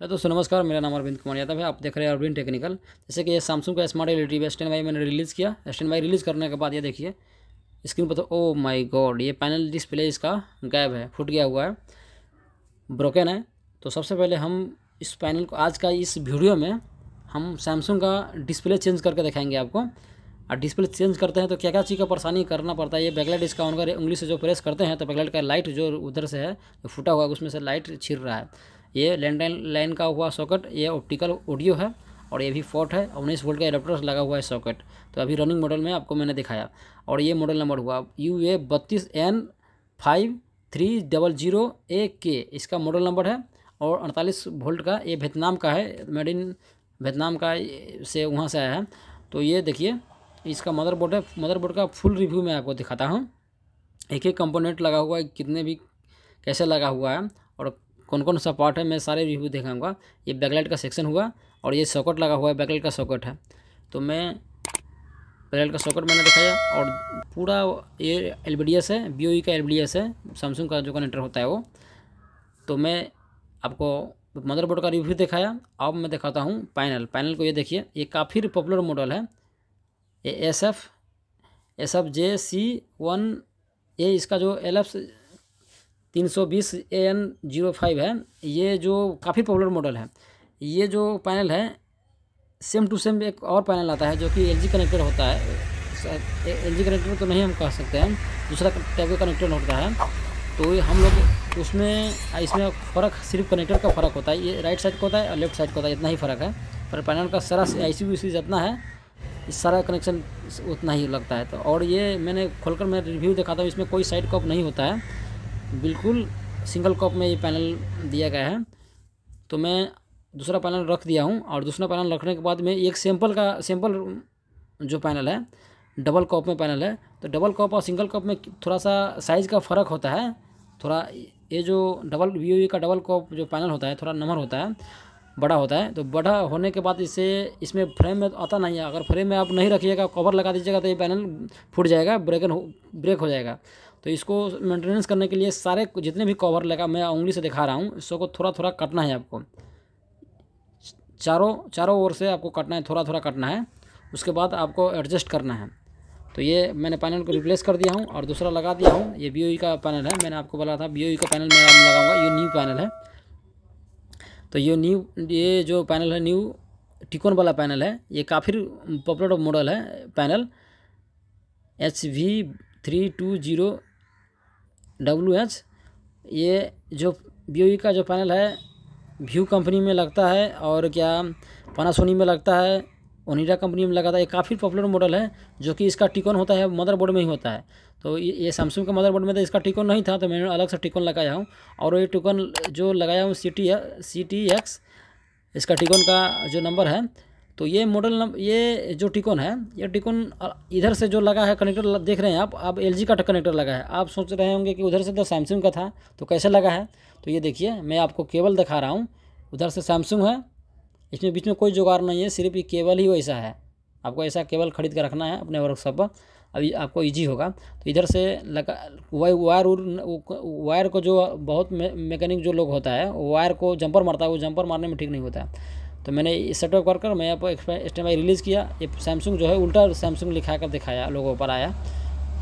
hello दोस्तों नमस्कार मेरा नाम अरविंद कुमार यादव है आप देख रहे हैं अरविंद टेक्निकल जैसे कि ये सैमसंग का smart L E D standby मैंने रिलीज़ किया स्टैंड बाई रिलीज़ करने के बाद ये देखिए स्क्रीन पर तो ओ माय गॉड ये पैनल डिस्प्ले इसका गायब है फूट गया हुआ है ब्रोकन है तो सबसे पहले हम इस पैनल को आज का इस वीडियो में हम सैमसंग का डिस्प्ले चेंज करके दिखाएंगे आपको और डिस्प्ले चेंज करते हैं तो क्या क्या चीज़ का परेशानी करना पड़ता है ये बैकलाइट इसका ऑन कर उंगली से जो प्रेस करते हैं तो बैकलाइट का लाइट जो उधर से है जो फूटा हुआ है उसमें से लाइट छिर रहा है ये लैंडलाइन लाइन का हुआ सॉकेट ये ऑप्टिकल ऑडियो है और ये भी फोर्ट है उन्नीस वोल्ट का एडाप्टर लगा हुआ है सॉकेट तो अभी रनिंग मॉडल में आपको मैंने दिखाया और ये मॉडल नंबर हुआ यू ए बत्तीस N five three double zero A K इसका मॉडल नंबर है और अड़तालीस वोल्ट का ये वियतनाम का है मेड इन वियतनाम का से वहाँ से आया है तो ये देखिए इसका मदरबोर्ड है मदरबोर्ड का फुल रिव्यू मैं आपको दिखाता हूँ एक एक कंपोनेंट लगा हुआ है कितने भी कैसे लगा हुआ है और कौन कौन सा पार्ट है मैं सारे रिव्यू दिखाऊंगा ये बैकलाइट का सेक्शन हुआ और ये सॉकेट लगा हुआ है बैकलाइट का सॉकेट है तो मैं बैकलाइट का सॉकेट मैंने दिखाया और पूरा ये एल है बी e का एल है सैमसंग का जो कनेक्टर होता है वो तो मैं आपको मदरबोर्ड का रिव्यू दिखाया अब मैं दिखाता हूँ पैनल पैनल को ये देखिए ये काफ़ी पॉपुलर मॉडल है ये S F S F J C one ये इसका जो एल एफ तीन सौ बीस ए एन जीरो फाइव है ये जो काफ़ी पॉपुलर मॉडल है ये जो पैनल है सेम टू सेम एक और पैनल आता है जो कि एल जी कनेक्टेड होता है एल जी कनेक्टेड तो नहीं हम कह सकते हैं दूसरा टाइप का कनेक्टेड होता है तो हम लोग उसमें इसमें फ़र्क सिर्फ कनेक्टर का फ़र्क होता है ये राइट साइड का होता है और लेफ्ट साइड का होता है इतना ही फ़र्क है पर पैनल का सारा आई सी यू सी जितना है इस सारा कनेक्शन उतना ही लगता है तो और ये मैंने खोलकर मैं रिव्यू देखा था इसमें कोई साइड कॉप नहीं होता है बिल्कुल सिंगल कॉप में ये पैनल दिया गया है तो मैं दूसरा पैनल रख दिया हूँ और दूसरा पैनल रखने के बाद में एक सैंपल का सैंपल जो पैनल है डबल कॉप में पैनल है तो डबल कॉप और सिंगल कॉप में थोड़ा सा साइज़ का फ़र्क होता है थोड़ा ये जो डबल वी e का डबल कॉप जो पैनल होता है थोड़ा नमर होता है बड़ा होता है तो बड़ा होने के बाद इसे इसमें फ्रेम में आता नहीं है अगर फ्रेम में आप नहीं रखिएगा कवर लगा दीजिएगा तो ये पैनल फूट जाएगा ब्रेकन हो ब्रेक हो जाएगा तो इसको मेंटेनेंस करने के लिए सारे जितने भी कवर लगा मैं उंगली से दिखा रहा हूँ इसको थोड़ा थोड़ा कटना है आपको चारों चारों ओर से आपको कटना है थोड़ा थोड़ा कटना है उसके बाद आपको एडजस्ट करना है तो ये मैंने पैनल को रिप्लेस कर दिया हूँ और दूसरा लगा दिया हूँ ये बी e का पैनल है मैंने आपको बोला था बी e का पैनल मैं लगाऊंगा ये न्यू पैनल है तो ये न्यू ये जो पैनल है न्यू टिकोन वाला पैनल है ये काफ़ी पॉपुलर मॉडल है panel H V three two zero W H ये जो बी e का जो पैनल है व्यू कंपनी में लगता है और क्या पानासोनी में लगता है ओनिडा कंपनी में लगा था ये काफ़ी पॉपुलर मॉडल है जो कि इसका टिकॉन होता है मदरबोर्ड में ही होता है तो ये सैमसंग का मदरबोर्ड में तो इसका टिकॉन नहीं था तो मैंने अलग से टिकॉन लगाया हूँ और ये टिकॉन जो लगाया हूँ C T C T X इसका टिकॉन का जो नंबर है तो ये मॉडल नंबर ये जो टिकोन है ये टिकोन इधर से जो लगा है कनेक्टर देख रहे हैं आप अब एल का कनेक्टर लगा है आप सोच रहे होंगे कि उधर से तो सैमसंग का था तो कैसे लगा है तो ये देखिए मैं आपको केबल दिखा रहा हूँ उधर से सैमसंग है इसमें बीच में कोई जुगाड़ नहीं है सिर्फ ये केबल ही वैसा है आपको ऐसा केबल खरीद कर रखना है अपने वर्कशॉप पर अभी आपको इजी होगा तो इधर से लगा वायर वायर को जो बहुत मैकेनिक जो लोग होता है वायर को जंपर मारता है वो जंपर मारने में ठीक नहीं होता है तो मैंने सेटअप कर कर मैं आपको स्टैंड बाई रिलीज़ किया ये सैमसंग जो है उल्टा सैमसंग लिखा कर दिखाया लोगों पर आया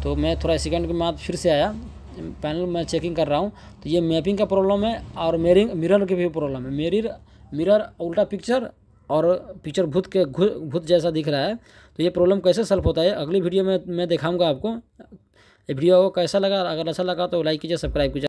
तो मैं थोड़ा सेकंड के बाद फिर से आया पैनल मैं चेकिंग कर रहा हूँ तो ये मैपिंग का प्रॉब्लम है और मेरिंग मिरर की भी प्रॉब्लम है मेरिर मिरर उल्टा पिक्चर और पिक्चर भूत के भूत जैसा दिख रहा है तो ये प्रॉब्लम कैसे सॉल्व होता है अगली वीडियो में मैं दिखाऊंगा आपको ये वीडियो कैसा लगा अगर अच्छा लगा तो लाइक कीजिए सब्सक्राइब कीजिए